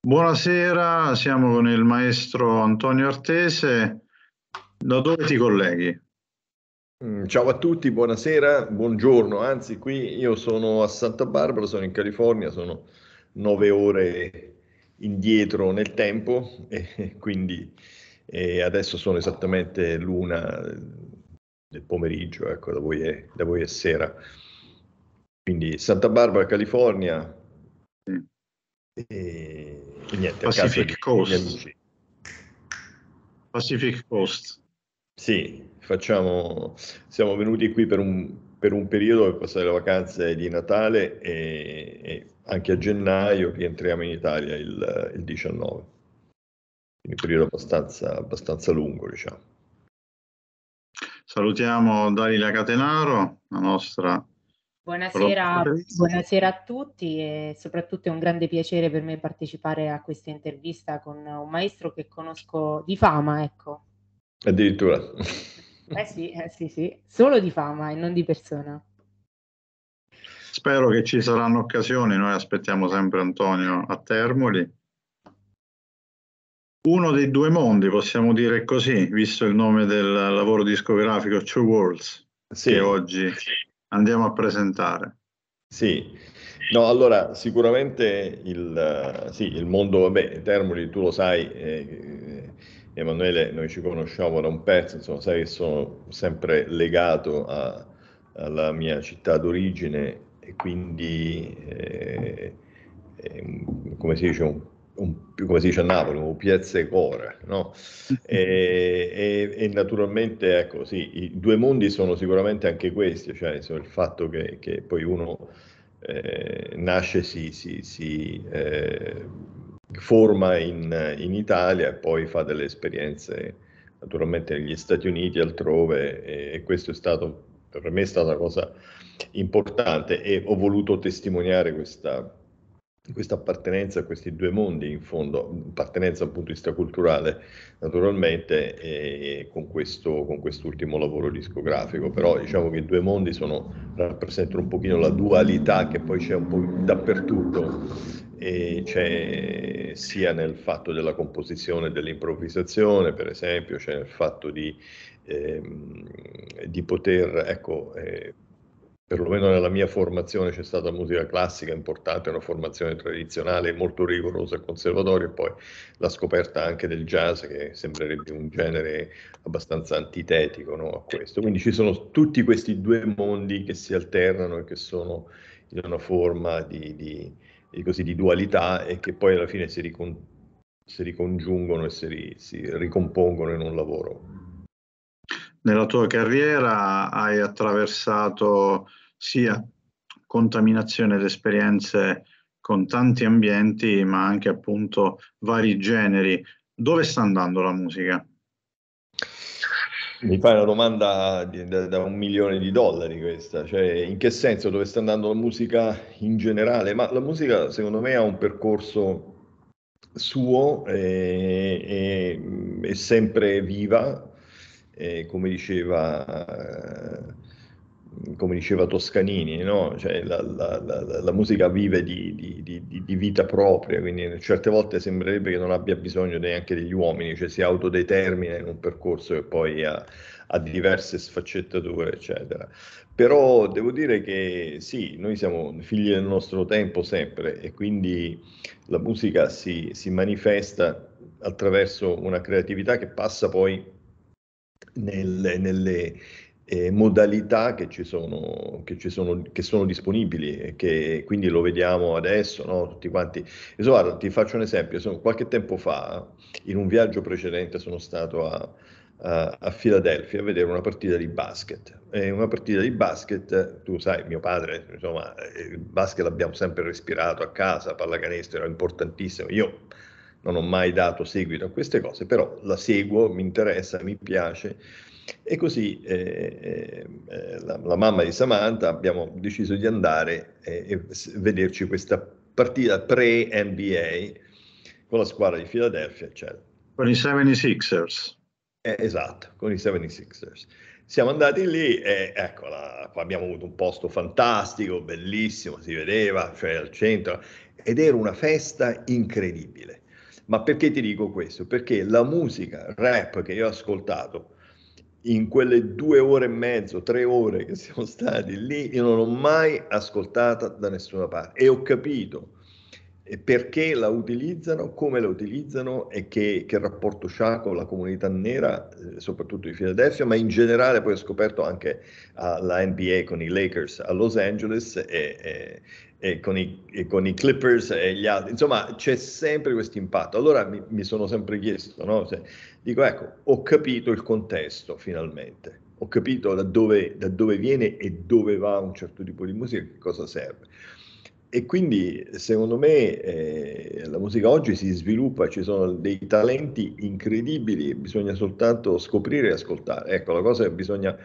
Buonasera, siamo con il maestro Antonio Artese. Da dove ti colleghi? Mm, ciao a tutti, buonasera, buongiorno. Anzi, qui io sono a Santa Barbara, sono in California, sono nove ore indietro nel tempo e quindi e adesso sono esattamente l'una del pomeriggio, ecco, da voi è, da voi è sera. Quindi Santa Barbara, California, e, niente, Pacific caso, Coast. Pacific Coast. Sì, facciamo, siamo venuti qui per un, per un periodo per passare le vacanze di Natale e, e anche a gennaio rientriamo in Italia il, il 19. Quindi un periodo abbastanza, abbastanza lungo, diciamo. Salutiamo Dalila Catenaro, la nostra Buonasera, buonasera, a tutti e soprattutto è un grande piacere per me partecipare a questa intervista con un maestro che conosco di fama, ecco. Addirittura. Eh sì, eh sì, sì, solo di fama e non di persona. Spero che ci saranno occasioni, noi aspettiamo sempre Antonio a Termoli. Uno dei due mondi, possiamo dire così, visto il nome del lavoro discografico Two Worlds, sì. che oggi sì andiamo a presentare. Sì, no, allora sicuramente il, eh, sì, il mondo, vabbè, Termoli tu lo sai, eh, Emanuele, noi ci conosciamo da un pezzo, insomma, sai che sono sempre legato a, alla mia città d'origine e quindi, eh, eh, come si dice, un un, come si dice a Napoli, un piezze core, no? e, e, e, naturalmente, ecco, sì, i due mondi sono sicuramente anche questi, cioè il fatto che, che poi uno eh, nasce, si, si, si eh, forma in, in, Italia e poi fa delle esperienze naturalmente negli Stati Uniti, altrove, e, e questo è stato, per me è stata una cosa importante e ho voluto testimoniare questa questa appartenenza a questi due mondi, in fondo, appartenenza dal punto di vista culturale, naturalmente, e con, questo, con quest'ultimo lavoro discografico. Però diciamo che i due mondi sono, rappresentano un pochino la dualità che poi c'è un po' dappertutto, e c'è sia nel fatto della composizione dell'improvvisazione, per esempio, c'è nel fatto di, ehm, di poter, ecco, eh, perlomeno nella mia formazione c'è stata musica classica importante, una formazione tradizionale molto rigorosa al conservatorio e poi la scoperta anche del jazz che sembrerebbe un genere abbastanza antitetico no, a questo. Quindi ci sono tutti questi due mondi che si alternano e che sono in una forma di, di, di, così, di dualità e che poi alla fine si, ricon- si ricongiungono e si, si ricompongono in un lavoro nella tua carriera hai attraversato sia contaminazione ed esperienze con tanti ambienti, ma anche appunto vari generi. Dove sta andando la musica? Mi fai una domanda da, da, un milione di dollari questa, cioè in che senso dove sta andando la musica in generale? Ma la musica secondo me ha un percorso suo, è, eh, è, mm, è sempre viva, eh, come, diceva, eh, come diceva Toscanini, no? cioè, la, la, la, la, musica vive di, di, di, di, vita propria, quindi certe volte sembrerebbe che non abbia bisogno neanche degli uomini, cioè si autodetermina in un percorso che poi ha, ha diverse sfaccettature, eccetera. Però devo dire che sì, noi siamo figli del nostro tempo sempre e quindi la musica si, si manifesta attraverso una creatività che passa poi nelle, nelle eh, modalità che ci, sono, che ci sono, che sono, disponibili e che quindi lo vediamo adesso, no? tutti quanti. Insomma, ti faccio un esempio, sono, qualche tempo fa, in un viaggio precedente, sono stato a, a, a Filadelfia a vedere una partita di basket. E una partita di basket, tu sai, mio padre, insomma, eh, il basket l'abbiamo sempre respirato a casa, pallacanestro era importantissimo. Io non ho mai dato seguito a queste cose, però la seguo, mi interessa, mi piace. E così eh, eh, eh la, la, mamma di Samantha abbiamo deciso di andare eh, e vederci questa partita pre-NBA con la squadra di Philadelphia, eccetera. Con i 76ers. Eh, esatto, con i 76ers. Siamo andati lì e eccola, abbiamo avuto un posto fantastico, bellissimo, si vedeva, cioè al centro, ed era una festa incredibile ma perché ti dico questo? Perché la musica rap che io ho ascoltato in quelle due ore e mezzo, tre ore che siamo stati lì, io non l'ho mai ascoltata da nessuna parte e ho capito perché la utilizzano, come la utilizzano e che, che rapporto c'ha con la comunità nera, eh, soprattutto di Philadelphia, ma in generale poi ho scoperto anche alla ah, NBA con i Lakers a Los Angeles e, e, e con, i, e con i, Clippers e gli altri, insomma c'è sempre questo impatto. Allora mi, mi, sono sempre chiesto, no? Se, dico ecco, ho capito il contesto finalmente, ho capito da dove, da dove, viene e dove va un certo tipo di musica, che cosa serve. E quindi secondo me eh, la musica oggi si sviluppa, ci sono dei talenti incredibili, bisogna soltanto scoprire e ascoltare. Ecco, la cosa che bisogna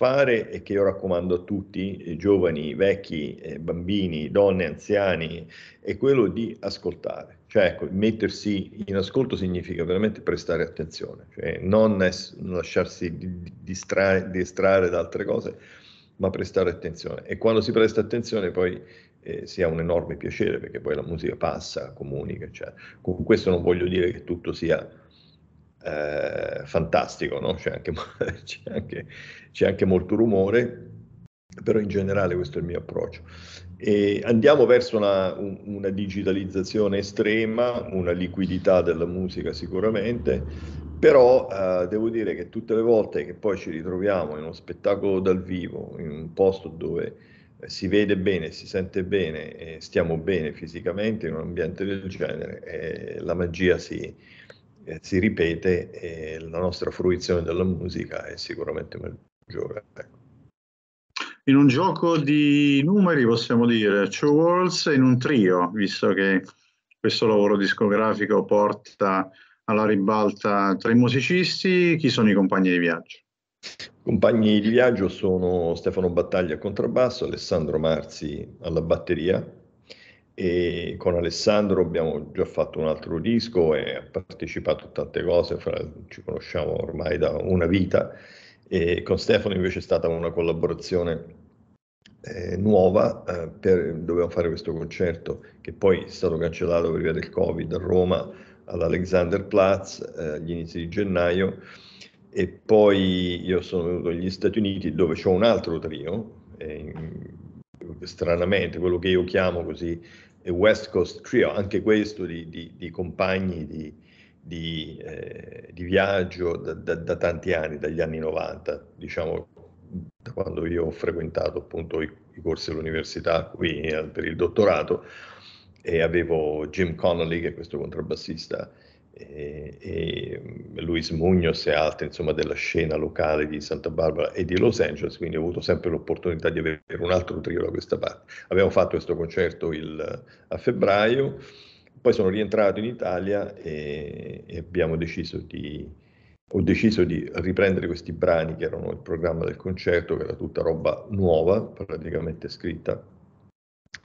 fare e che io raccomando a tutti, eh, giovani, vecchi, eh, bambini, donne, anziani, è quello di ascoltare. Cioè, ecco, mettersi in ascolto significa veramente prestare attenzione, cioè non, lasciarsi distrarre da altre cose, ma prestare attenzione. E quando si presta attenzione poi eh, si ha un enorme piacere, perché poi la musica passa, comunica, eccetera. Con questo non voglio dire che tutto sia eh, fantastico, no? c'è, anche, c'è, anche, c'è, anche, molto rumore, però in generale questo è il mio approccio. E andiamo verso una, una, digitalizzazione estrema, una liquidità della musica sicuramente, però eh, devo dire che tutte le volte che poi ci ritroviamo in uno spettacolo dal vivo, in un posto dove si vede bene, si sente bene e stiamo bene fisicamente in un ambiente del genere, eh, la magia si, eh, si ripete e la nostra fruizione della musica è sicuramente maggiore. Ecco. In un gioco di numeri possiamo dire Two Worlds in un trio, visto che questo lavoro discografico porta alla ribalta tra i musicisti, chi sono i compagni di viaggio? Compagni di viaggio sono Stefano Battaglia al contrabbasso, Alessandro Marzi alla batteria, e con Alessandro abbiamo già fatto un altro disco e ha partecipato a tante cose, fra, ci conosciamo ormai da una vita e con Stefano invece è stata una collaborazione eh, nuova, eh, per, dovevamo fare questo concerto che poi è stato cancellato per via del Covid a Roma all'Alexanderplatz eh, agli inizi di gennaio e poi io sono venuto negli Stati Uniti dove c'è un altro trio, eh, in, stranamente quello che io chiamo così e West Coast Trio, anche questo di, di, di compagni di, di, eh, di, viaggio da, da, da, tanti anni, dagli anni 90, diciamo da quando io ho frequentato appunto i, i corsi all'università qui eh, per il dottorato e avevo Jim Connolly che è questo contrabbassista e, e Luis Muñoz e altri insomma, della scena locale di Santa Barbara e di Los Angeles, quindi ho avuto sempre l'opportunità di avere un altro trio da questa parte. Abbiamo fatto questo concerto il, a febbraio, poi sono rientrato in Italia e, e abbiamo deciso di, ho deciso di riprendere questi brani che erano il programma del concerto, che era tutta roba nuova, praticamente scritta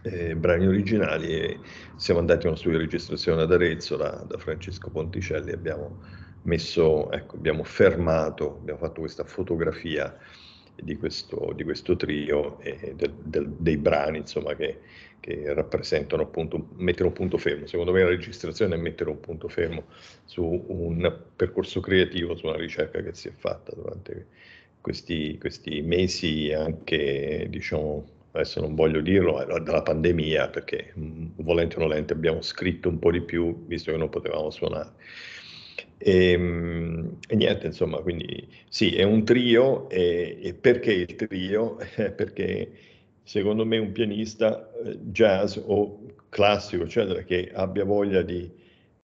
eh, brani originali e siamo andati a uno studio di registrazione ad Arezzo da, da Francesco Ponticelli, abbiamo messo, ecco, abbiamo fermato, abbiamo fatto questa fotografia di questo, di questo trio e del, del, dei brani insomma che, che, rappresentano appunto mettere un punto fermo secondo me la registrazione è mettere un punto fermo su un percorso creativo su una ricerca che si è fatta durante questi, questi mesi anche diciamo adesso non voglio dirlo, dalla pandemia, perché mm, volente o nolente abbiamo scritto un po' di più, visto che non potevamo suonare. E, ehm, e niente, insomma, quindi sì, è un trio, e, e perché il trio? perché secondo me un pianista eh, jazz o classico, eccetera, che abbia voglia di,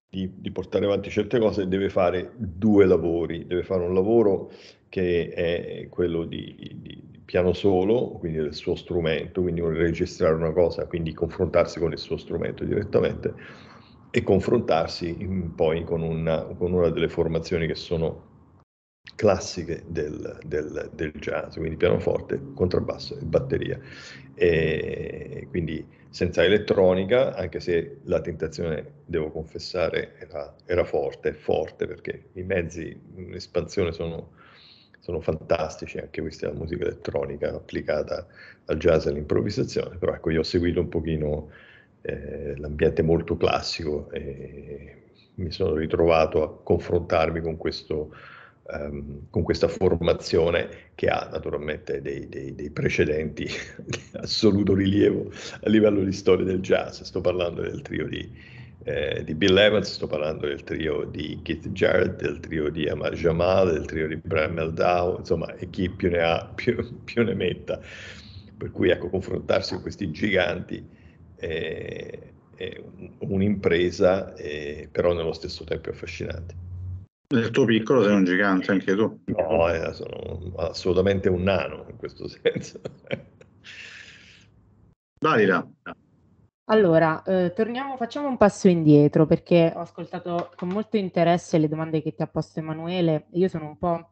di, di portare avanti certe cose, deve fare due lavori, deve fare un lavoro che è quello di, di piano solo, quindi del suo strumento, quindi vuole registrare una cosa, quindi confrontarsi con il suo strumento direttamente e confrontarsi in, poi con una, con una, delle formazioni che sono classiche del, del, del jazz, quindi pianoforte, contrabbasso e batteria. E quindi senza elettronica, anche se la tentazione, devo confessare, era, era forte, forte perché i mezzi in espansione sono sono fantastici anche questi è la musica elettronica applicata al jazz e all'improvvisazione, però ecco io ho seguito un pochino eh, l'ambiente molto classico e mi sono ritrovato a confrontarmi con, questo, ehm, con questa formazione che ha naturalmente dei, dei, dei precedenti di assoluto rilievo a livello di storia del jazz, sto parlando del trio di, eh, di Bill Evans, sto parlando del trio di Keith Jarrett, del trio di Amar Jamal, del trio di Bram Meldow, insomma, e chi più ne ha più, più ne metta. Per cui ecco, confrontarsi con questi giganti è, è un'impresa, è, però nello stesso tempo affascinante. Nel tuo piccolo sei un gigante anche tu. No, eh, sono assolutamente un nano in questo senso. Dalila, allora, uhm, torniamo facciamo un passo indietro, perché ho ascoltato con molto interesse le domande che ti ha posto Emanuele io sono un po',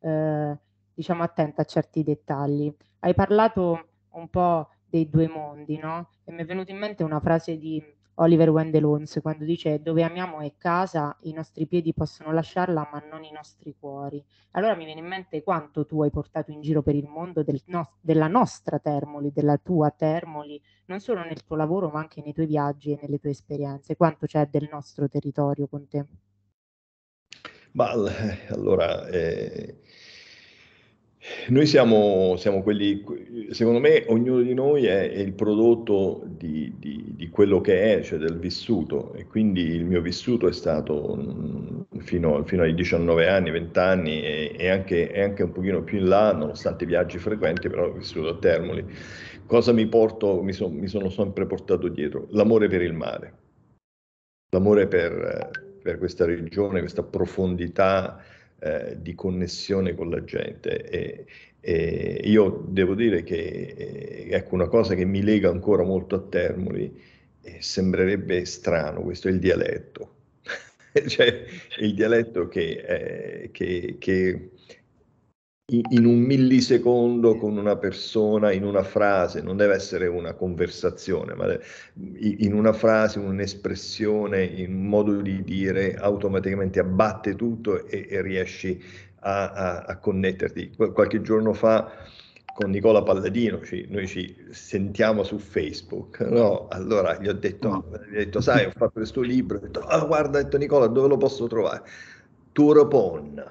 uhm, diciamo attenta a certi dettagli. Hai parlato un po' dei due mondi, no, e mi è venuta in mente una frase di Oliver Wendell Holmes quando dice dove amiamo è casa, i nostri piedi possono lasciarla ma non i nostri cuori. Allora mi viene in mente quanto tu hai portato in giro per il mondo del no- della nostra Termoli, della tua Termoli, non solo nel tuo lavoro ma anche nei tuoi viaggi e nelle tue esperienze, quanto c'è del nostro territorio con te. Ma eh, allora... Eh noi siamo, siamo, quelli, secondo me ognuno di noi è, è il prodotto di, di, di, quello che è, cioè del vissuto e quindi il mio vissuto è stato mm, fino, fino ai 19 anni, 20 anni e, e, anche, e, anche, un pochino più in là, nonostante i viaggi frequenti, però ho vissuto a Termoli. Cosa mi porto, mi, so, mi sono sempre portato dietro? L'amore per il mare, l'amore per, per questa regione, questa profondità eh, di connessione con la gente. E, e io devo dire che eh, ecco, una cosa che mi lega ancora molto a Termoli, eh, sembrerebbe strano, questo è il dialetto. cioè il dialetto che, eh, che, che in un millisecondo con una persona, in una frase, non deve essere una conversazione, ma in una frase, un'espressione, in un modo di dire, automaticamente abbatte tutto e, e riesci a, a, a, connetterti. Qualche giorno fa con Nicola Palladino, ci, noi ci sentiamo su Facebook, no? Allora gli ho detto, gli ho detto sai, ho fatto questo libro, ho detto, oh, guarda, ho detto, Nicola, dove lo posso trovare? Turopon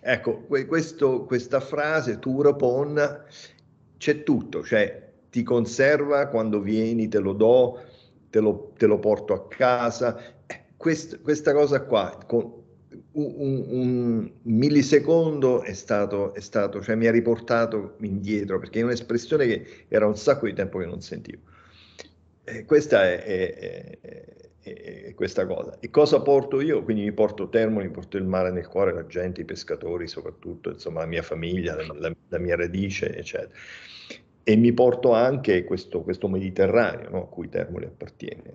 Ecco, questo, questa frase Turapon c'è tutto, cioè ti conserva quando vieni, te lo do, te lo, te lo porto a casa. Eh, quest, questa cosa qua, con un, un, millisecondo è stato, è stato, cioè mi ha riportato indietro, perché è un'espressione che era un sacco di tempo che non sentivo. Eh, questa è, è eh, questa cosa. E cosa porto io? Quindi mi porto Termoli, mi porto il mare nel cuore, la gente, i pescatori soprattutto, insomma la mia famiglia, la, la, la mia radice, eccetera. E mi porto anche questo, questo Mediterraneo no? a cui Termoli appartiene,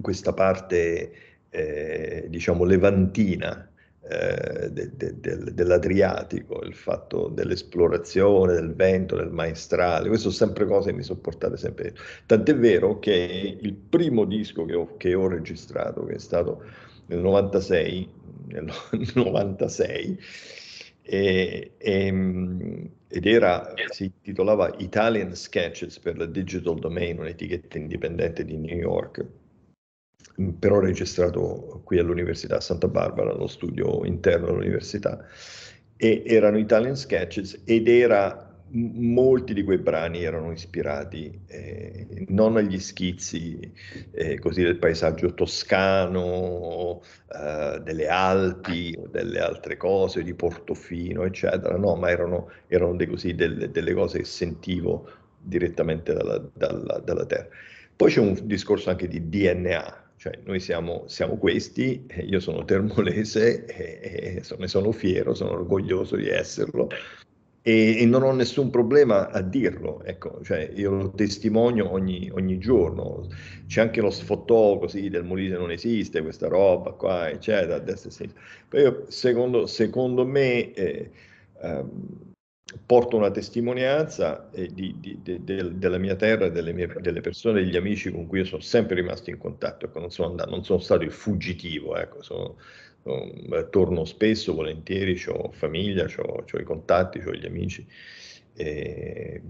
questa parte, eh, diciamo, levantina eh, de, de, de, dell'Adriatico, il fatto dell'esplorazione, del vento, del maestrale, queste sono sempre cose che mi sono portate sempre. Tant'è vero che il primo disco che ho, che ho registrato, che è stato nel 96, nel 96 e, e, ehm, ed era, si intitolava Italian Sketches per la Digital Domain, un'etichetta indipendente di New York Mm, però registrato qui all'Università Santa Barbara, allo studio interno dell'università, e erano Italian Sketches ed era molti di quei brani erano ispirati eh, non agli schizzi eh, così del paesaggio toscano, eh, delle Alpi, delle altre cose, di Portofino, eccetera, no, ma erano, erano dei, così, delle, delle, cose che sentivo direttamente dalla, dalla, dalla terra. Poi c'è un discorso anche di DNA, cioè, noi siamo, siamo questi, eh, io sono termolese e, eh, e, eh, ne sono fiero, sono orgoglioso di esserlo e, e non ho nessun problema a dirlo, ecco, cioè, io lo testimonio ogni, ogni, giorno. C'è anche lo sfottò così del Molise non esiste, questa roba qua, eccetera, a destra e a sinistra. Io, secondo, secondo, me... Eh, um, porto una testimonianza eh, di, di, de, de, della mia terra, delle, mie, delle, persone, degli amici con cui io sono sempre rimasto in contatto, ecco, non, sono andato, non, sono stato il fuggitivo, ecco, sono, sono, eh, torno spesso, volentieri, ho famiglia, ho i contatti, ho gli amici. Eh,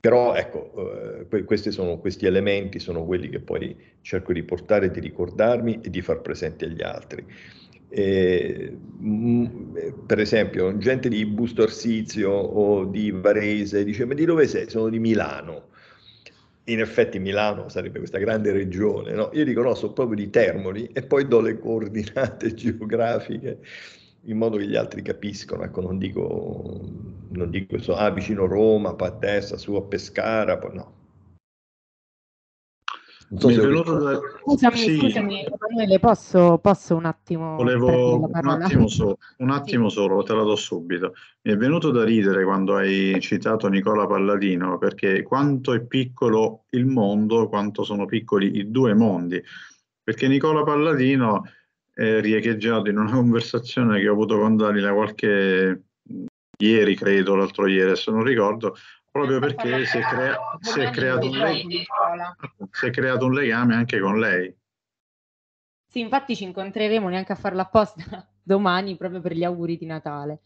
però ecco, eh, sono, questi elementi sono quelli che poi cerco di portare, di ricordarmi e di far presente agli altri. Mm, eh, per esempio, gente di Busto Arsizio o di Varese dice: Ma di dove sei? Sono di Milano. In effetti, Milano sarebbe questa grande regione. No? Io dico: No, sono proprio di Termoli e poi do le coordinate geografiche in modo che gli altri capiscono. Ecco, non dico, non dico so, ah, vicino Roma, poi a destra, su a Pescara, poi no, So da... Scusami, sì. scusami, Emanuele, posso, posso, un attimo? Volevo un attimo, so, un attimo sì. solo, te la do subito. Mi è venuto da ridere quando hai citato Nicola Palladino, perché quanto è piccolo il mondo, quanto sono piccoli i due mondi. Perché Nicola Palladino è eh, riecheggiato in una conversazione che ho avuto con Dalila qualche mm, ieri, credo, l'altro ieri, se non ricordo, proprio perché si è, crea- si, è leg- si è, creato un legame anche con lei. Sì, infatti ci incontreremo neanche a farla apposta domani proprio per gli auguri di Natale.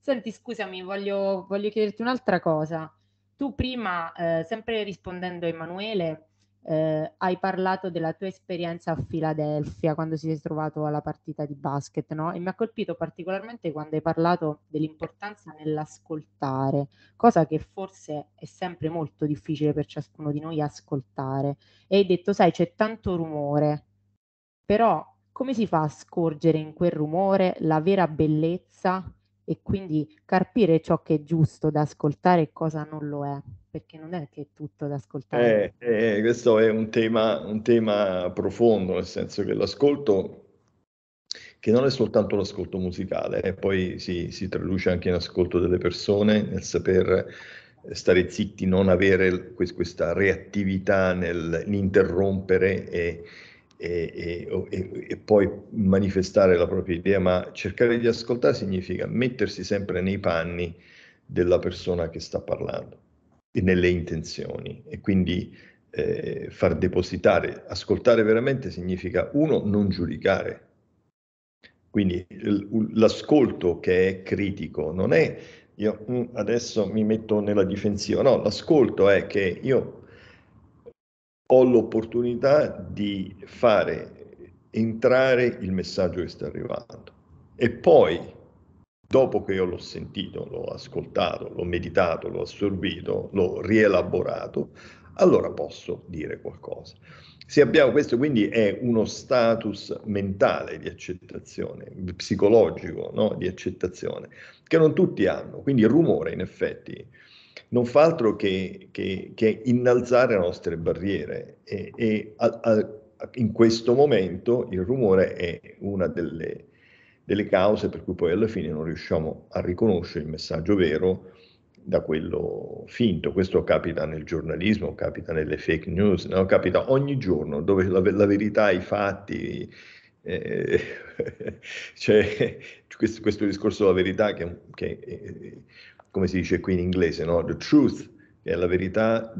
Senti, scusami, voglio, voglio chiederti un'altra cosa. Tu prima, eh, sempre rispondendo a Emanuele, eh, hai parlato della tua esperienza a Filadelfia quando si è trovato alla partita di basket, no? E mi ha colpito particolarmente quando hai parlato dell'importanza nell'ascoltare, cosa che forse è sempre molto difficile per ciascuno di noi ascoltare. E hai detto, sai, c'è tanto rumore, però come si fa a scorgere in quel rumore la vera bellezza e quindi carpire ciò che è giusto da ascoltare e cosa non lo è, perché non è che è tutto da ascoltare. Eh, eh, questo è un tema, un tema profondo, nel senso che l'ascolto che non è soltanto l'ascolto musicale, eh, poi si, si, traduce anche in ascolto delle persone, nel saper stare zitti, non avere questa reattività nell'interrompere e e, e, e, poi manifestare la propria idea, ma cercare di ascoltare significa mettersi sempre nei panni della persona che sta parlando e nelle intenzioni e quindi eh, far depositare, ascoltare veramente significa uno non giudicare. Quindi l'ascolto che è critico non è io mm, adesso mi metto nella difensiva, no, l'ascolto è che io ho l'opportunità di fare entrare il messaggio che sta arrivando e poi dopo che io l'ho sentito, l'ho ascoltato, l'ho meditato, l'ho assorbito, l'ho rielaborato, allora posso dire qualcosa. Se abbiamo questo quindi è uno status mentale di accettazione, psicologico no? di accettazione, che non tutti hanno. Quindi il rumore in effetti non fa altro che, che, che innalzare le nostre barriere e, e a, a, in questo momento il rumore è una delle, delle, cause per cui poi alla fine non riusciamo a riconoscere il messaggio vero da quello finto. Questo capita nel giornalismo, capita nelle fake news, no? capita ogni giorno dove la, la verità, i fatti, eh, cioè, questo, questo, discorso della verità che, che eh, come si dice qui in inglese, no? the truth, che è la verità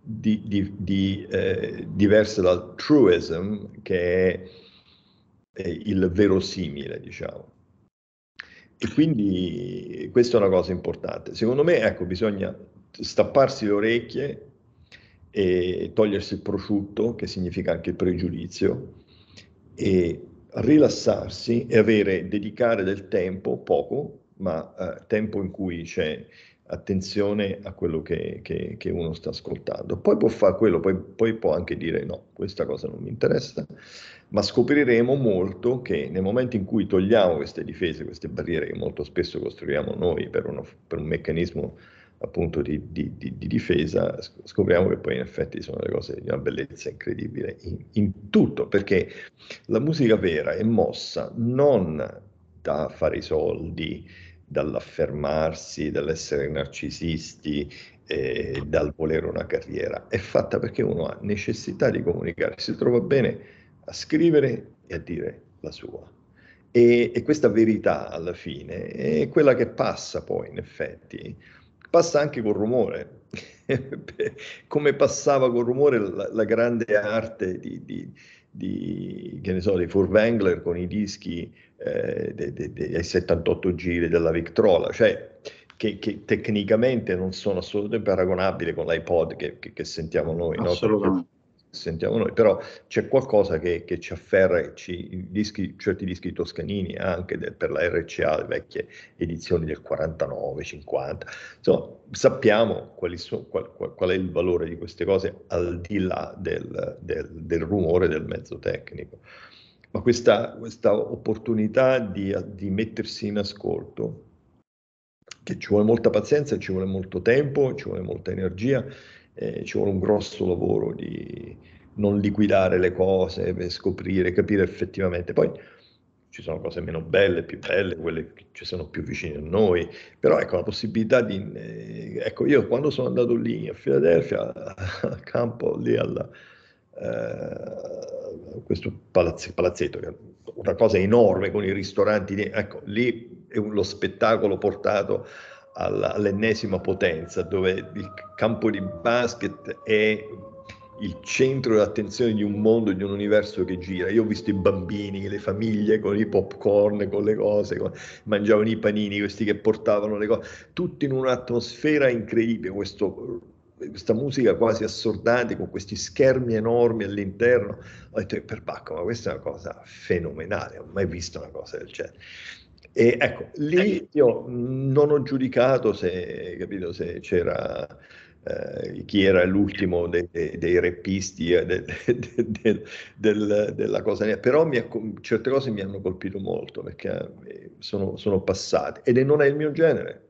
di, di, di, eh, diversa dal truism, che è, è il verosimile, diciamo. E quindi questa è una cosa importante. Secondo me, ecco, bisogna stapparsi le orecchie e togliersi il prosciutto, che significa anche il pregiudizio, e rilassarsi e avere, dedicare del tempo, poco, ma eh, tempo in cui c'è attenzione a quello che, che, che, uno sta ascoltando. Poi può fare quello, poi, poi, può anche dire no, questa cosa non mi interessa, ma scopriremo molto che nel momento in cui togliamo queste difese, queste barriere che molto spesso costruiamo noi per, uno, per un meccanismo appunto di, di, di, di, difesa, scopriamo che poi in effetti sono delle cose di una bellezza incredibile in, in tutto, perché la musica vera è mossa non da fare i soldi, dall'affermarsi, dall'essere narcisisti, eh, dal volere una carriera. È fatta perché uno ha necessità di comunicare, si trova bene a scrivere e a dire la sua. E, e questa verità alla fine è quella che passa poi, in effetti, passa anche col rumore, come passava col rumore la, la grande arte di, di di, che ne so, dei Furwängler con i dischi eh, dei de, de, 78 giri della Victrola, cioè che, che, tecnicamente non sono assolutamente paragonabili con l'iPod che, che, che sentiamo noi. Assolutamente. No? sentiamo noi, però c'è qualcosa che, che ci afferra, ci, dischi, certi dischi toscanini anche del, per la RCA, le vecchie edizioni del 49, 50, insomma sappiamo so, qual, qual, qual, è il valore di queste cose al di là del, del, del rumore del mezzo tecnico. Ma questa, questa opportunità di, di mettersi in ascolto, che ci vuole molta pazienza, ci vuole molto tempo, ci vuole molta energia, eh, ci vuole un grosso lavoro di non liquidare le cose per scoprire, capire effettivamente. Poi ci sono cose meno belle, più belle, quelle che ci sono più vicine a noi, però ecco la possibilità di... Eh, ecco, io quando sono andato lì a Filadelfia, al campo, lì al eh, questo palazz- palazzetto, che è una cosa enorme con i ristoranti, ecco, lì è un, lo spettacolo portato all'ennesima potenza, dove il campo di basket è il centro d'attenzione di un mondo, di un universo che gira. Io ho visto i bambini, le famiglie con i popcorn, con le cose, con... mangiavano i panini, questi che portavano le cose, tutti in un'atmosfera incredibile, questo, questa musica quasi assordante con questi schermi enormi all'interno. Ho detto, eh, per Bacco, ma questa è una cosa fenomenale, non ho mai visto una cosa del genere. E ecco, lì eh. io non ho giudicato se, capito, se c'era eh, chi era l'ultimo dei, dei, dei reppisti eh, de, de, de, della cosa però mi ha, certe cose mi hanno colpito molto perché eh, sono, sono passate ed è, non è il mio genere.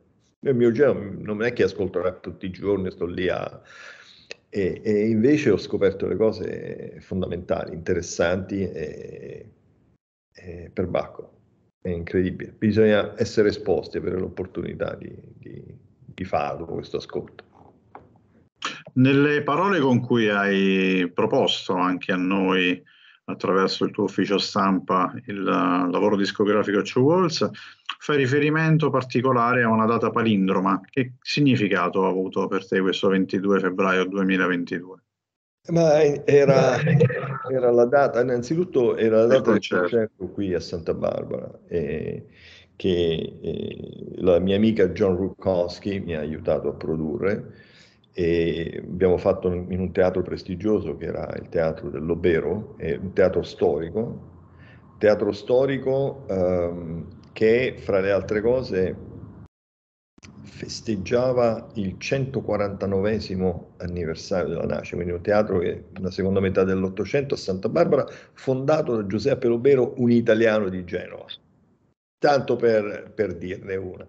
Il mio genere non è che ascolto rap tutti i giorni, sto lì a... E, e invece ho scoperto le cose fondamentali, interessanti e, e per Bacco è incredibile. Bisogna essere esposti, avere l'opportunità di, di, di farlo, questo ascolto. Nelle parole con cui hai proposto anche a noi attraverso il tuo ufficio stampa il lavoro discografico Two Walls, fai riferimento particolare a una data palindroma. Che significato ha avuto per te questo 22 febbraio 2022? Ma era, era, la data, innanzitutto era la eh, data del certo. concerto qui a Santa Barbara eh, che eh, la mia amica John Rutkowski mi ha aiutato a produrre e abbiamo fatto in un teatro prestigioso che era il teatro dell'Obero, eh, un teatro storico, teatro storico ehm, che fra le altre cose festeggiava il 149 anniversario della nascita, quindi un teatro che nella seconda metà dell'Ottocento a Santa Barbara, fondato da Giuseppe Lobero, un italiano di Genova, tanto per, per dirne una.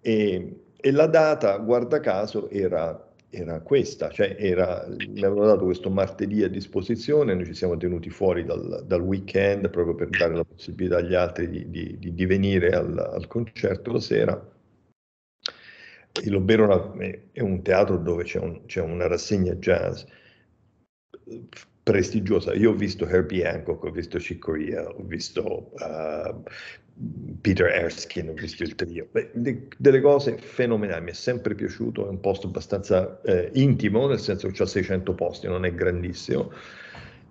E, e, la data, guarda caso, era, era questa, cioè era, mi avevano dato questo martedì a disposizione, noi ci siamo tenuti fuori dal, dal weekend proprio per dare la possibilità agli altri di, di, di venire al, al concerto la sera il Lobero è un teatro dove c'è, un, c'è, una rassegna jazz eh, prestigiosa. Io ho visto Herbie Hancock, ho visto Cicoria, ho visto uh, Peter Erskine, ho visto il trio. Beh, de, delle cose fenomenali, mi è sempre piaciuto, è un posto abbastanza eh, intimo, nel senso che ha 600 posti, non è grandissimo.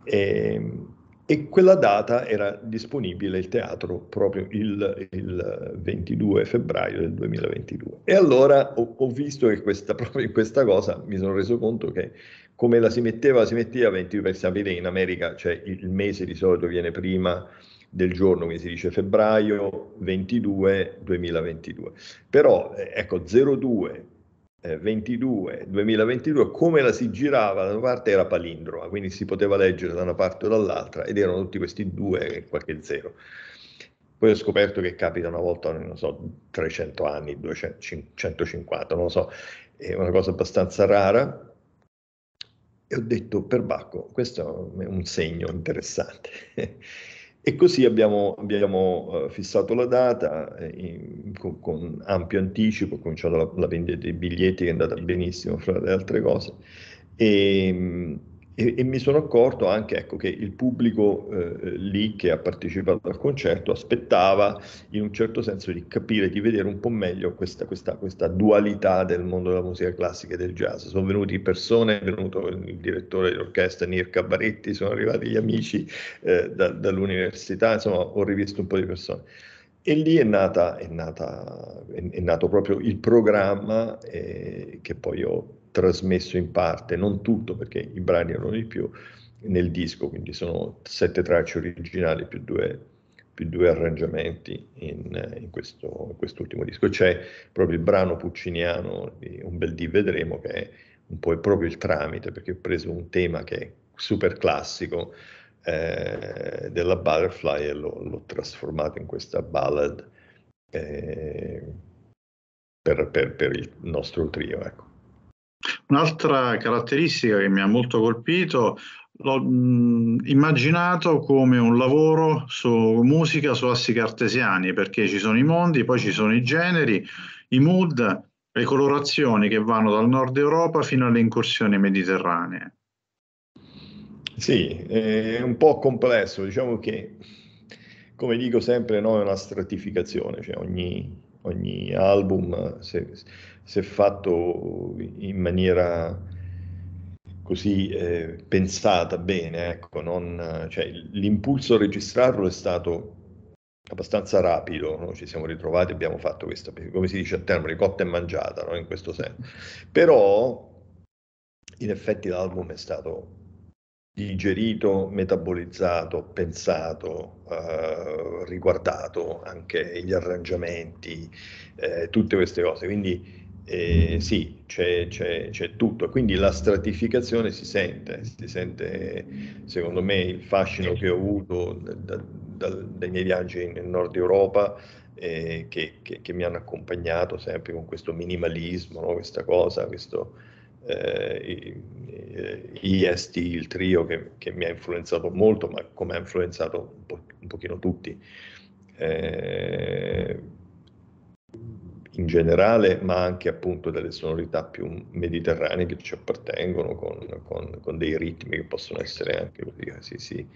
E, ehm, e quella data era disponibile il teatro proprio il, il 22 febbraio del 2022. E allora ho, ho, visto che questa, proprio in questa cosa mi sono reso conto che come la si metteva, la si metteva 22 per sapere in America, cioè il mese di solito viene prima del giorno, quindi si dice febbraio 22 2022. Però eh, ecco 02 22, eh, 2022, come la si girava da una parte era palindroma, quindi si poteva leggere da una parte o dall'altra ed erano tutti questi due e qualche zero. Poi ho scoperto che capita una volta, non so, 300 anni, 200, 150, non lo so, è una cosa abbastanza rara. E ho detto, per Bacco, questo è un segno interessante. E così abbiamo, abbiamo eh, fissato la data eh, in, con, con, ampio anticipo, ho cominciato la, la vendita dei biglietti che è andata benissimo fra le altre cose. E, ehm, e, e, mi sono accorto anche ecco, che il pubblico eh, lì che ha partecipato al concerto aspettava in un certo senso di capire, di vedere un po' meglio questa, questa, questa dualità del mondo della musica classica e del jazz. Sono venuti persone, è venuto il direttore dell'orchestra Nir Cabaretti, sono arrivati gli amici eh, da, dall'università, insomma ho rivisto un po' di persone. E lì è, nata, è, nata, è, è nato proprio il programma eh, che poi ho trasmesso in parte, non tutto perché i brani erano di più, nel disco, quindi sono sette tracce originali più due, più due arrangiamenti in, in, questo, in quest'ultimo disco. C'è proprio il brano pucciniano di Un bel dì vedremo che è un po' proprio il tramite perché ho preso un tema che è super classico eh, della Butterfly e l'ho, l'ho, trasformato in questa ballad eh, per, per, per il nostro trio. Ecco. Un'altra caratteristica che mi ha molto colpito, l'ho mh, immaginato come un lavoro su musica su assi cartesiani, perché ci sono i mondi, poi ci sono i generi, i mood, le colorazioni che vanno dal nord Europa fino alle incursioni mediterranee. Sì, è un po' complesso, diciamo che, come dico sempre, no, è una stratificazione, cioè ogni, ogni album, se, se fatto in maniera così eh, pensata bene, ecco, non, cioè, l'impulso a registrarlo è stato abbastanza rapido, no? ci siamo ritrovati, abbiamo fatto questa, come si dice a termine, cotta e mangiata, no? in questo senso. Però in effetti l'album è stato digerito, metabolizzato, pensato, eh, riguardato anche gli arrangiamenti, eh, tutte queste cose. Quindi eh, sì, c'è, c'è, c'è tutto. Quindi la stratificazione si sente, si sente secondo me il fascino che ho avuto da, da, dai miei viaggi nel nord Europa eh, che, che, che, mi hanno accompagnato sempre con questo minimalismo, no? questa cosa, questo eh, IST, eh, il trio che, che, mi ha influenzato molto, ma come ha influenzato un, po', un pochino tutti. Eh, in generale, ma anche appunto delle sonorità più mediterranee che ci appartengono, con, con, con dei ritmi che possono essere anche così, si, si,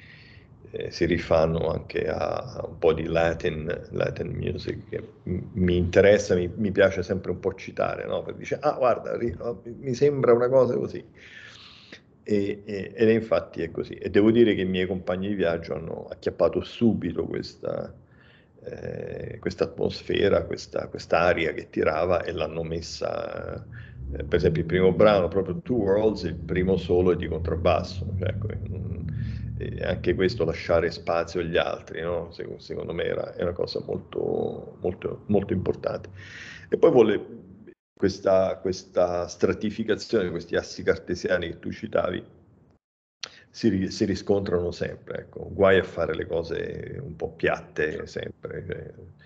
eh, si rifanno anche a, a, un po' di Latin, Latin music che mi interessa, mi, mi piace sempre un po' citare, no? per dire, ah guarda, ri, oh, mi sembra una cosa così. E, e, ed infatti è così. E devo dire che i miei compagni di viaggio hanno acchiappato subito questa, eh, questa atmosfera, questa aria che tirava e l'hanno messa, eh, per esempio il primo brano, proprio Two Worlds, il primo solo è di contrabbasso, cioè, ecco, anche questo lasciare spazio agli altri, no? Se, secondo me era, è una cosa molto, molto, molto importante. E poi vuole questa, questa stratificazione, questi assi cartesiani che tu citavi, si, si, riscontrano sempre. Ecco. Guai a fare le cose un po' piatte certo. sempre. Eh.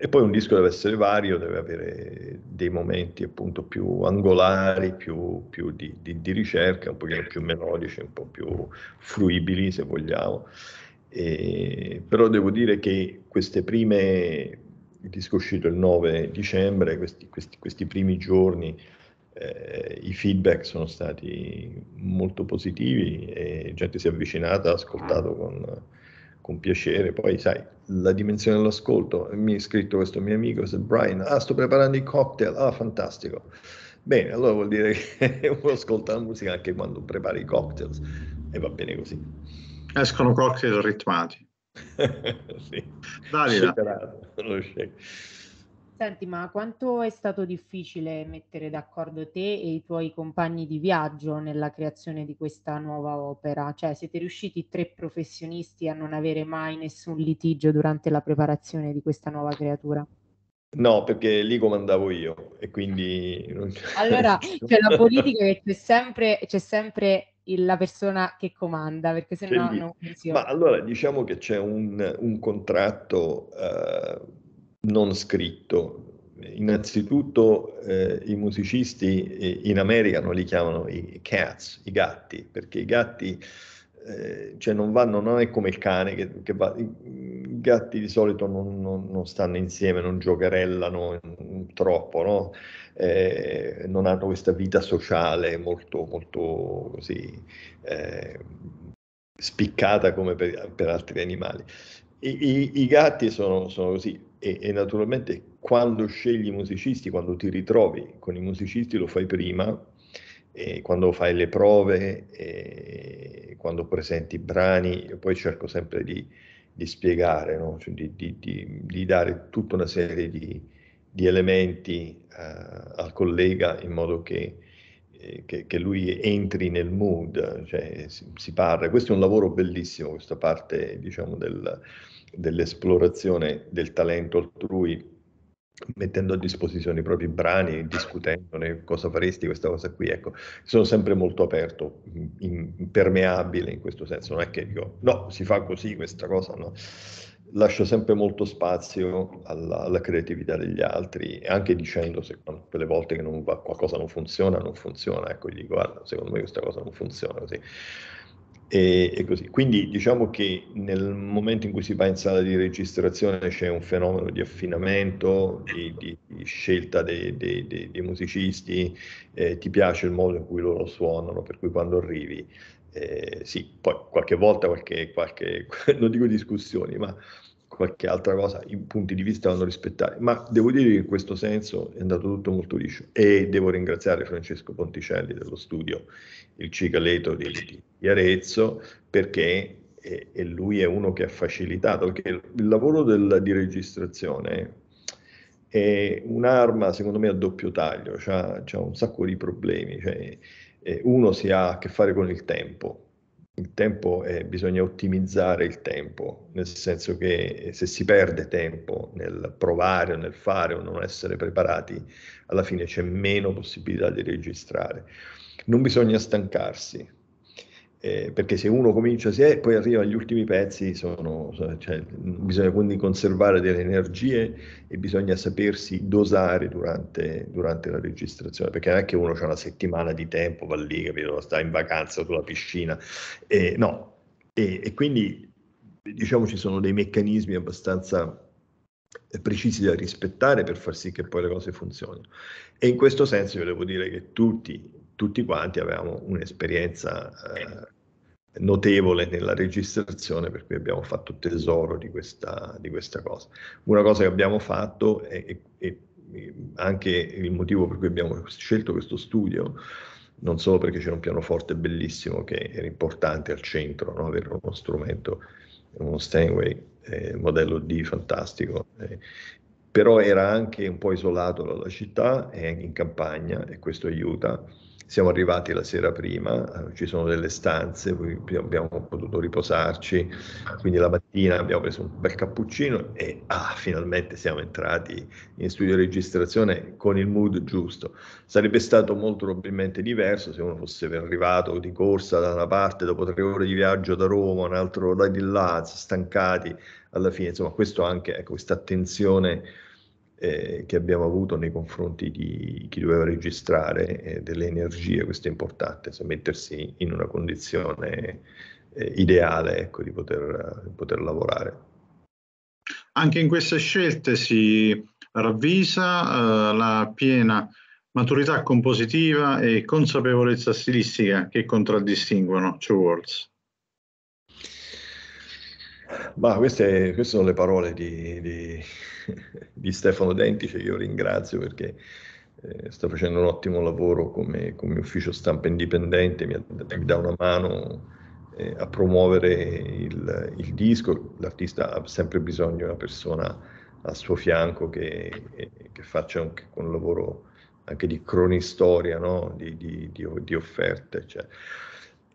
E poi un disco deve essere vario, deve avere dei momenti appunto più angolari, più, più di, di, di, ricerca, un pochino più certo. melodici, un po' più fruibili se vogliamo. E, però devo dire che queste prime, il disco uscito il 9 dicembre, questi, questi, questi primi giorni, eh, i feedback sono stati molto positivi e gente si è avvicinata, ha ascoltato con, con piacere. Poi, sai, la dimensione dell'ascolto, mi ha scritto questo mio amico, Brian, ah, sto preparando i cocktail, ah, fantastico. Bene, allora vuol dire che uno ascolta la musica anche quando prepara i cocktail e va bene così. Escono cocktail ritmati. sì. Davide. Lo shake. Senti, ma quanto è stato difficile mettere d'accordo te e i tuoi compagni di viaggio nella creazione di questa nuova opera? Cioè, siete riusciti tre professionisti a non avere mai nessun litigio durante la preparazione di questa nuova creatura? No, perché lì comandavo io e quindi... Allora, c'è la politica che c'è sempre, c'è sempre la persona che comanda, perché se no non funziona. Ma allora diciamo che c'è un, un contratto uh, non scritto. Innanzitutto eh, i musicisti eh, in America non li chiamano i cats, i gatti, perché i gatti eh, cioè non vanno, non è come il cane che, che va, i gatti di solito non, non, non stanno insieme, non giocherellano mm, troppo, no? eh, non hanno questa vita sociale molto, molto così eh, spiccata come per, per altri animali. I, i, i gatti sono, sono, così, e, e naturalmente quando scegli i musicisti, quando ti ritrovi con i musicisti lo fai prima, quando fai le prove, quando presenti brani, poi cerco sempre di, di spiegare, no? cioè di, di, di, dare tutta una serie di, elementi uh, al collega in modo che, eh, che, che, lui entri nel mood, cioè si, si, parla. Questo è un lavoro bellissimo, questa parte diciamo, del, dell'esplorazione del talento altrui mettendo a disposizione i propri brani, discutendone cosa faresti questa cosa qui, ecco, sono sempre molto aperto, mm, impermeabile in questo senso, non è che dico no, si fa così questa cosa, no. Lascio sempre molto spazio alla, alla creatività degli altri, anche dicendo se quelle volte che non va, qualcosa non funziona, non funziona, ecco, gli guarda, secondo me questa cosa non funziona così. E, e, così. Quindi diciamo che nel momento in cui si va in sala di registrazione c'è un fenomeno di affinamento, di, di, di scelta dei, dei, dei, dei musicisti, eh, ti piace il modo in cui loro suonano, per cui quando arrivi, eh, sì, poi qualche volta qualche, qualche, non dico discussioni, ma qualche altra cosa, i punti di vista vanno rispettati, ma devo dire che in questo senso è andato tutto molto liscio e devo ringraziare Francesco Ponticelli dello studio Il Cicaleto di, di Arezzo perché e, e lui è uno che ha facilitato, perché il lavoro del, di registrazione è un'arma secondo me a doppio taglio, ha un sacco di problemi, cioè, eh, uno si ha a che fare con il tempo, il tempo è, eh, bisogna ottimizzare il tempo, nel senso che eh, se si perde tempo nel provare o nel fare o non essere preparati, alla fine c'è meno possibilità di registrare. Non bisogna stancarsi, eh, perché se uno comincia, si se poi arriva agli ultimi pezzi, sono, cioè, bisogna quindi conservare delle energie e bisogna sapersi dosare durante, durante la registrazione, perché non è che uno ha una settimana di tempo, va lì, capito, sta in vacanza sulla piscina, eh, no, e, e quindi diciamo ci sono dei meccanismi abbastanza eh, precisi da rispettare per far sì che poi le cose funzionino. E in questo senso io devo dire che tutti tutti quanti avevamo un'esperienza eh, notevole nella registrazione, per cui abbiamo fatto tesoro di questa, di questa cosa. Una cosa che abbiamo fatto e anche il motivo per cui abbiamo scelto questo studio, non solo perché c'era un pianoforte bellissimo che era importante al centro, no? avere uno strumento, uno Steinway, eh, modello D fantastico, eh, però era anche un po' isolato dalla città, è in campagna e questo aiuta siamo arrivati la sera prima, eh, ci sono delle stanze, abbiamo potuto riposarci, quindi la mattina abbiamo preso un bel cappuccino e ah, finalmente siamo entrati in studio di registrazione con il mood giusto. Sarebbe stato molto probabilmente diverso se uno fosse arrivato di corsa da una parte, dopo tre ore di viaggio da Roma, un altro da di là, stancati, alla fine, insomma, questo anche, ecco, questa attenzione eh, che abbiamo avuto nei confronti di chi doveva registrare eh, delle energie, questo è importante, se mettersi in una condizione eh, ideale ecco, di poter, poter, lavorare. Anche in queste scelte si ravvisa eh, la piena maturità compositiva e consapevolezza stilistica che contraddistinguono Two Worlds. Ma queste, queste, sono le parole di, di, di, Stefano Dentice, io ringrazio perché eh, sta facendo un ottimo lavoro come, come ufficio stampa indipendente, mi, mi dà una mano eh, a promuovere il, il, disco, l'artista ha sempre bisogno di una persona al suo fianco che, eh, che faccia anche un lavoro anche di cronistoria, no? di, di offerte. Cioè.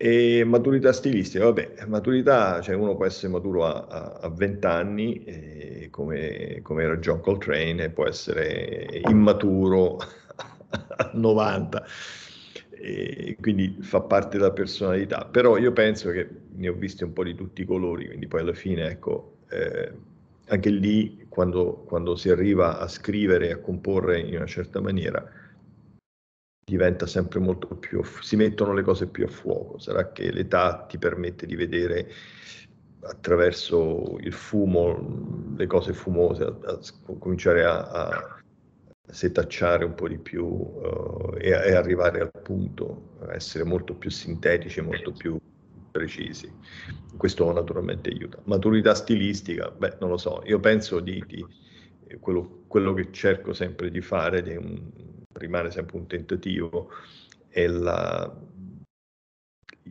E maturità stilistica, vabbè, maturità, cioè uno può essere maturo a, a, 20 anni, eh, come, come, era John Coltrane, e può essere immaturo a 90, e quindi fa parte della personalità. Però io penso che ne ho visti un po' di tutti i colori, quindi poi alla fine, ecco, eh, anche lì, quando, quando si arriva a scrivere e a comporre in una certa maniera, diventa sempre molto più, si mettono le cose più a fuoco. Sarà che l'età ti permette di vedere attraverso il fumo mm, le cose fumose, a, a cominciare a, a, setacciare un po' di più uh, e, e, arrivare al punto, essere molto più sintetici, molto più precisi. Questo naturalmente aiuta. Maturità stilistica, beh, non lo so, io penso di, di quello, quello che cerco sempre di fare, di un, rimane sempre un tentativo, è la,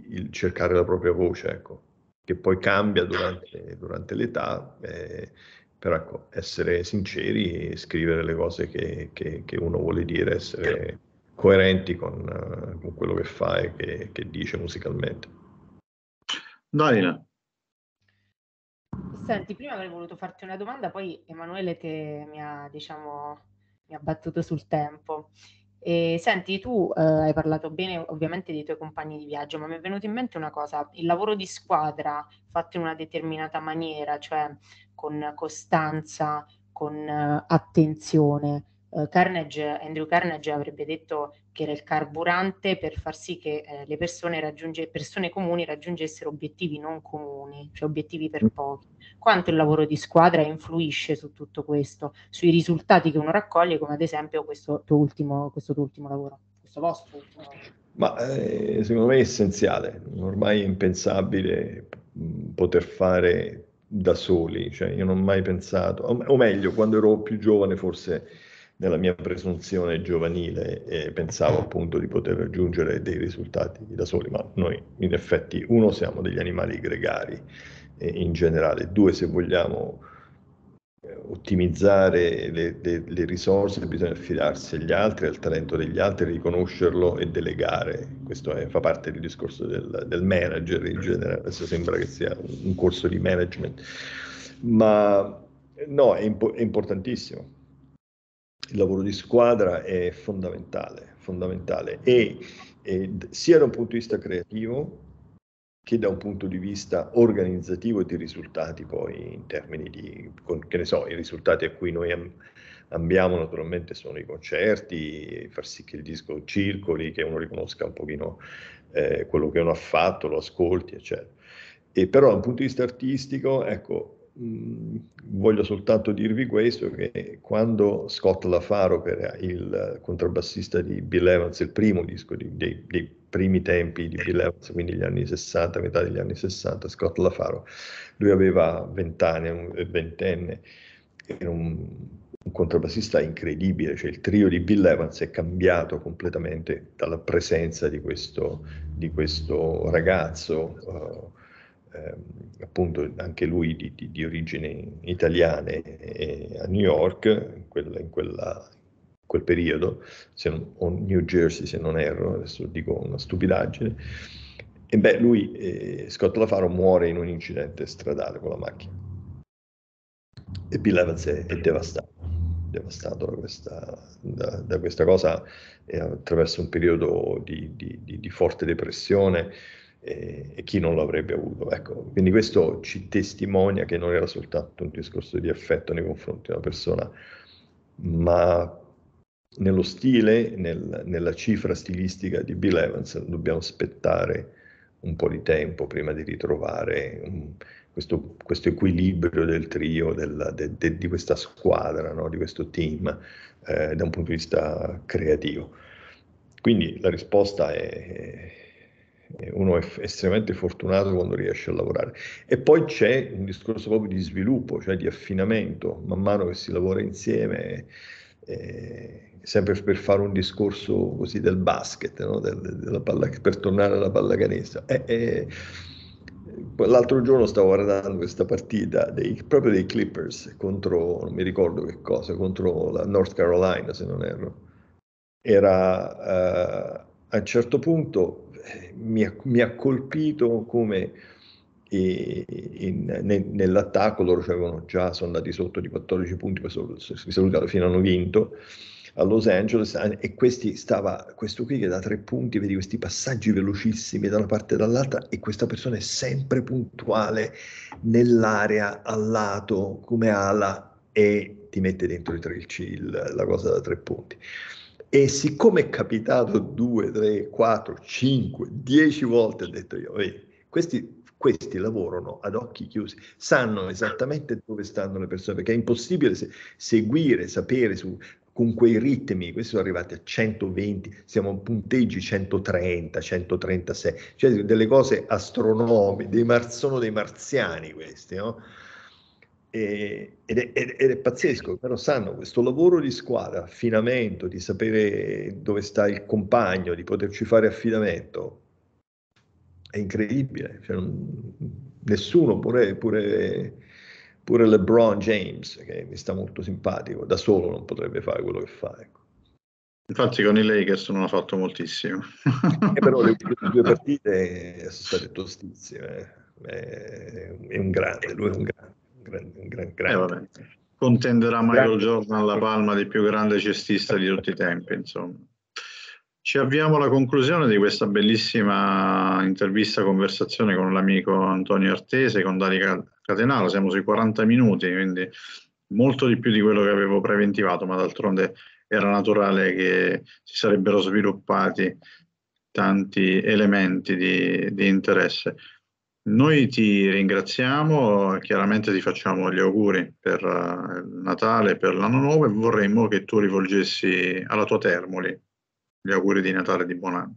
il cercare la propria voce, ecco, che poi cambia durante, durante l'età, eh, però ecco, essere sinceri e scrivere le cose che, che, che uno vuole dire, essere coerenti con, con quello che fa e che, che dice musicalmente. Davina. Senti, prima avrei voluto farti una domanda, poi Emanuele te, mi ha, diciamo, mi ha battuto sul tempo. E, senti, tu eh, hai parlato bene ovviamente dei tuoi compagni di viaggio, ma mi è venuta in mente una cosa, il lavoro di squadra fatto in una determinata maniera, cioè con costanza, con eh, attenzione. Eh, Carnage, Andrew Carnage avrebbe detto che era il carburante per far sì che eh, le persone, raggiunge, persone comuni raggiungessero obiettivi non comuni, cioè obiettivi per mm. pochi. Quanto il lavoro di squadra influisce su tutto questo, sui risultati che uno raccoglie, come ad esempio questo tuo ultimo, questo tuo ultimo lavoro, questo vostro ultimo lavoro? Ma eh, secondo me è essenziale, ormai è impensabile mm, poter fare da soli, cioè io non ho mai pensato, o meglio, quando ero più giovane forse nella mia presunzione giovanile e pensavo appunto di poter raggiungere dei risultati da soli, ma noi in effetti uno siamo degli animali gregari eh, in generale, due se vogliamo eh, ottimizzare le, le, le, risorse bisogna affidarsi agli altri, al talento degli altri, riconoscerlo e delegare, questo è, fa parte del discorso del, del manager in generale, adesso sembra che sia un corso di management, ma no, è, impo- è importantissimo il lavoro di squadra è fondamentale, fondamentale. E, e sia da un punto di vista creativo che da un punto di vista organizzativo e di risultati poi in termini di, che ne so, i risultati a cui noi am, ambiamo naturalmente sono i concerti, far sì che il disco circoli, che uno riconosca un pochino eh, quello che uno ha fatto, lo ascolti, eccetera. E però da un punto di vista artistico, ecco, voglio soltanto dirvi questo, che quando Scott Lafaro, che era il contrabbassista di Bill Evans, il primo disco di, dei, dei, primi tempi di Bill Evans, quindi gli anni 60, metà degli anni 60, Scott Lafaro, lui aveva vent'anni, anni, ventenne, era un, un contrabbassista incredibile, cioè il trio di Bill Evans è cambiato completamente dalla presenza di questo, di questo ragazzo. Uh, Ehm, appunto anche lui di, di, di origini italiane eh, a New York, in, quel, in, quella, in quel periodo, non, o New Jersey se non erro, adesso dico una stupidaggine, e beh, lui, eh, Scott Lafaro, muore in un incidente stradale con la macchina. E Bill Evans è, è devastato, devastato da questa, da, da questa cosa, eh, attraverso un periodo di, di forte depressione, e, e chi non l'avrebbe avuto. Ecco, quindi questo ci testimonia che non era soltanto un discorso di affetto nei confronti di una persona, ma nello stile, nel, nella cifra stilistica di Bill Evans, dobbiamo aspettare un po' di tempo prima di ritrovare um, questo, questo, equilibrio del trio, della, de, de, di questa squadra, no? di questo team, eh, da un punto di vista creativo. Quindi la risposta è, eh, uno è estremamente fortunato quando riesce a lavorare. E poi c'è un discorso proprio di sviluppo, cioè di affinamento, man mano che si lavora insieme, eh, sempre per fare un discorso così del basket, no? del, palla, per tornare alla pallacanestro. Eh, eh, l'altro giorno stavo guardando questa partita dei, proprio dei Clippers contro, non mi ricordo che cosa, contro la North Carolina se non erro. Era eh, a un certo punto mi ha, mi ha colpito come in, in, nell'attacco loro avevano già, sono andati sotto di 14 punti, questo si saluta alla fine hanno vinto a Los Angeles ah, e questi stava, questo qui che da tre punti, vedi questi passaggi velocissimi da una parte e dall'altra e questa persona è sempre puntuale nell'area al lato come ala e ti mette dentro il, il, la cosa da tre punti. E siccome è capitato due, tre, quattro, cinque, dieci volte, ho detto io, vedi, questi, questi, lavorano ad occhi chiusi, sanno esattamente dove stanno le persone, perché è impossibile se, seguire, sapere su, con quei ritmi, questi sono arrivati a 120, siamo a punteggi 130, 136, cioè delle cose astronomiche, sono dei marziani questi, no? E, ed, è, ed, è, pazzesco, però sanno questo lavoro di squadra, affinamento, di sapere dove sta il compagno, di poterci fare affidamento, è incredibile. Cioè, nessuno, pure, pure, pure, LeBron James, che mi sta molto simpatico, da solo non potrebbe fare quello che fa. Ecco. Infatti con i Lakers non ha fatto moltissimo. eh, però le due partite sono state tostissime. Eh. È un grande, lui è un grande grande. gran, eh, Contenderà Michael Jordan alla palma di più grande cestista di tutti i tempi, insomma. Ci avviamo alla conclusione di questa bellissima intervista, conversazione con l'amico Antonio Artese, con Dario Catenaro. Siamo sui 40 minuti, quindi molto di più di quello che avevo preventivato, ma d'altronde era naturale che si sarebbero sviluppati tanti elementi di, di interesse. Noi ti ringraziamo, chiaramente ti facciamo gli auguri per eh, il Natale, per l'anno nuovo e vorremmo che tu rivolgessi alla tua Termoli gli auguri di Natale e di buon anno.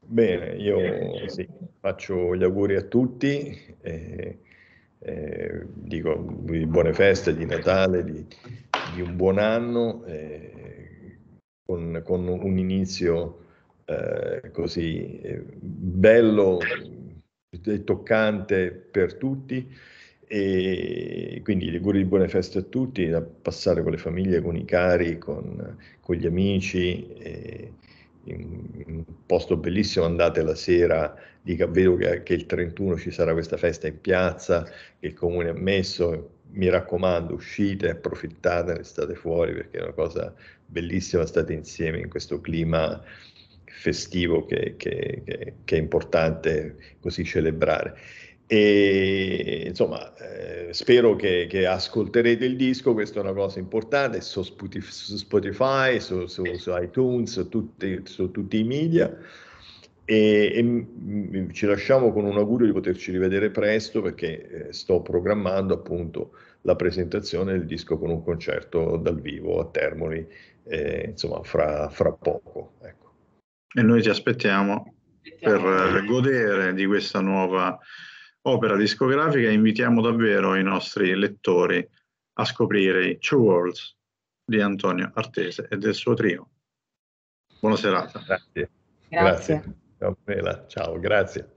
Bene, io sì, faccio gli auguri a tutti, eh, eh, dico di buone feste, di Natale, di, di un buon anno, eh, con, con, un inizio eh, così eh, bello e toccante per tutti e quindi gli auguri di buone feste a tutti, da passare con le famiglie, con i cari, con, con gli amici, un posto bellissimo, andate la sera, dica, vedo che, che, il 31 ci sarà questa festa in piazza, che il comune ha messo, mi raccomando uscite, approfittate, state fuori perché è una cosa bellissima, state insieme in questo clima festivo che, che, che, che è importante così celebrare. E insomma, eh, spero che, che, ascolterete il disco, questa è una cosa importante, su Spotify, su, su, su iTunes, su tutti, su tutti i media. E, e, ci lasciamo con un augurio di poterci rivedere presto perché eh, sto programmando appunto la presentazione del disco con un concerto dal vivo a Termoli, eh, insomma, fra, fra poco. Ecco. E noi ti aspettiamo, aspettiamo. per eh, godere di questa nuova opera discografica e invitiamo davvero i nostri lettori a scoprire i Two Worlds di Antonio Artese e del suo trio. Buona serata. Grazie. Grazie. grazie. Ciao, grazie.